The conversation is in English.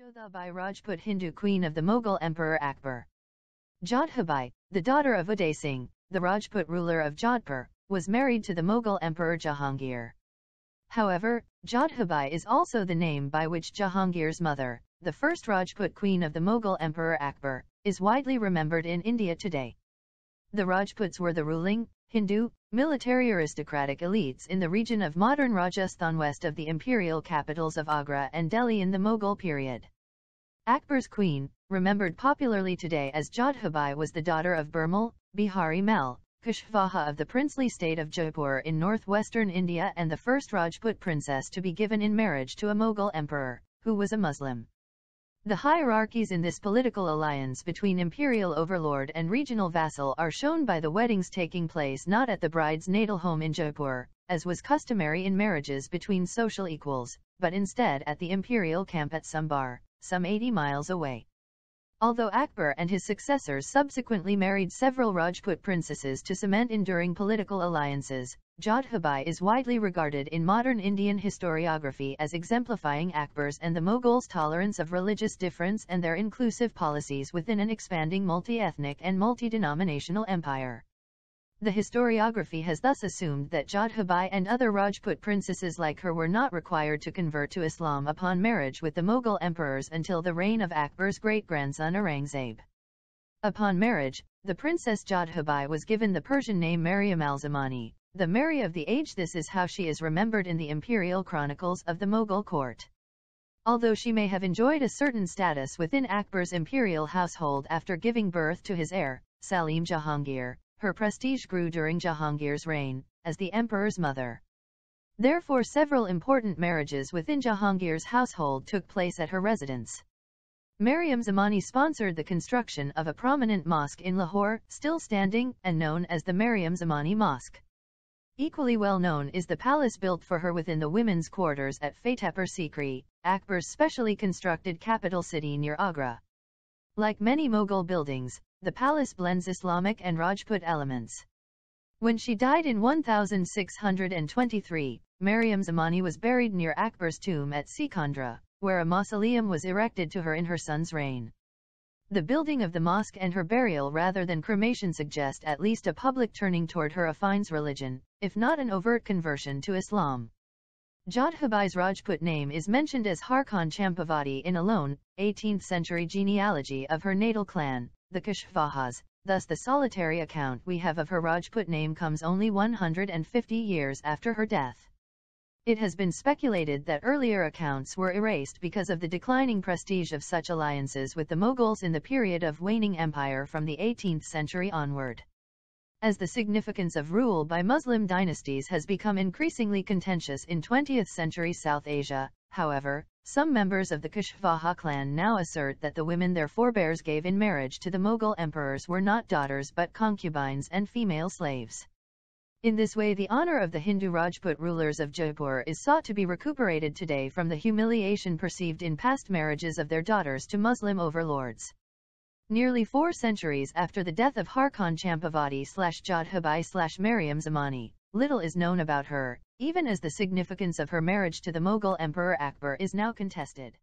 Jodha by Rajput Hindu queen of the Mughal Emperor Akbar. Jodhabai, the daughter of Uday Singh, the Rajput ruler of Jodhpur, was married to the Mughal Emperor Jahangir. However, Jodhabai is also the name by which Jahangir's mother, the first Rajput queen of the Mughal Emperor Akbar, is widely remembered in India today. The Rajputs were the ruling, Hindu, Military aristocratic elites in the region of modern Rajasthan west of the imperial capitals of Agra and Delhi in the Mughal period. Akbar's queen, remembered popularly today as Jodhabai was the daughter of Birmal, Bihari Mel, Kushvaha of the princely state of Jaipur in northwestern India and the first Rajput princess to be given in marriage to a Mughal emperor, who was a Muslim. The hierarchies in this political alliance between imperial overlord and regional vassal are shown by the weddings taking place not at the bride's natal home in Jaipur, as was customary in marriages between social equals, but instead at the imperial camp at Sambar, some 80 miles away. Although Akbar and his successors subsequently married several Rajput princesses to cement enduring political alliances, Jodhabai is widely regarded in modern Indian historiography as exemplifying Akbar's and the Mughals' tolerance of religious difference and their inclusive policies within an expanding multi-ethnic and multi-denominational empire. The historiography has thus assumed that Jodhabai and other Rajput princesses like her were not required to convert to Islam upon marriage with the Mughal emperors until the reign of Akbar's great-grandson Aurangzeb. Upon marriage, the princess Jodhabai was given the Persian name Maryam al-Zamani, the Mary of the age this is how she is remembered in the imperial chronicles of the Mughal court. Although she may have enjoyed a certain status within Akbar's imperial household after giving birth to his heir, Salim Jahangir, her prestige grew during Jahangir's reign, as the emperor's mother. Therefore several important marriages within Jahangir's household took place at her residence. Maryam Zamani sponsored the construction of a prominent mosque in Lahore, still standing, and known as the Maryam Zamani Mosque. Equally well known is the palace built for her within the women's quarters at Fatehpur Sikri, Akbar's specially constructed capital city near Agra. Like many Mughal buildings, the palace blends Islamic and Rajput elements. When she died in 1623, Maryam Zamani was buried near Akbar's tomb at Sikandra, where a mausoleum was erected to her in her son's reign. The building of the mosque and her burial rather than cremation suggest at least a public turning toward her affines religion, if not an overt conversion to Islam. Jodhbai's Rajput name is mentioned as Harkhan Champavati in a lone, 18th-century genealogy of her natal clan, the Kushvahas, thus the solitary account we have of her Rajput name comes only 150 years after her death. It has been speculated that earlier accounts were erased because of the declining prestige of such alliances with the Mughals in the period of waning empire from the 18th century onward as the significance of rule by Muslim dynasties has become increasingly contentious in 20th century South Asia, however, some members of the Kushvaha clan now assert that the women their forebears gave in marriage to the Mughal emperors were not daughters but concubines and female slaves. In this way the honor of the Hindu Rajput rulers of Jaipur is sought to be recuperated today from the humiliation perceived in past marriages of their daughters to Muslim overlords. Nearly four centuries after the death of Harkon Champavati slash Jodhabai slash Mariam Zamani, little is known about her, even as the significance of her marriage to the Mughal Emperor Akbar is now contested.